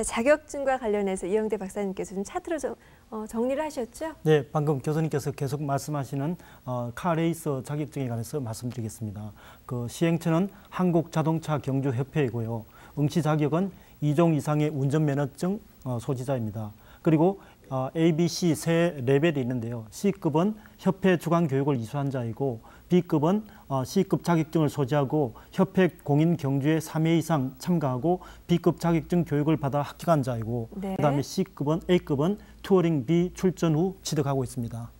자, 자격증과 관련해서 이영대 박사님께서 좀 차트로 좀 어, 정리를 하셨죠? 네, 방금 교수님께서 계속 말씀하시는 어, 카레이서 자격증에 관해서 말씀드리겠습니다. 그 시행처는 한국자동차경주협회이고요. 응시 자격은 2종 이상의 운전면허증 어, 소지자입니다. 그리고 어, A, B, C 세 레벨이 있는데요. C급은 협회 주관 교육을 이수한 자이고 B급은 어, C급 자격증을 소지하고 협회 공인 경주에 3회 이상 참가하고 B급 자격증 교육을 받아 합격한 자이고 네. 그다음에 C급은 A급은 투어링 B 출전 후 취득하고 있습니다.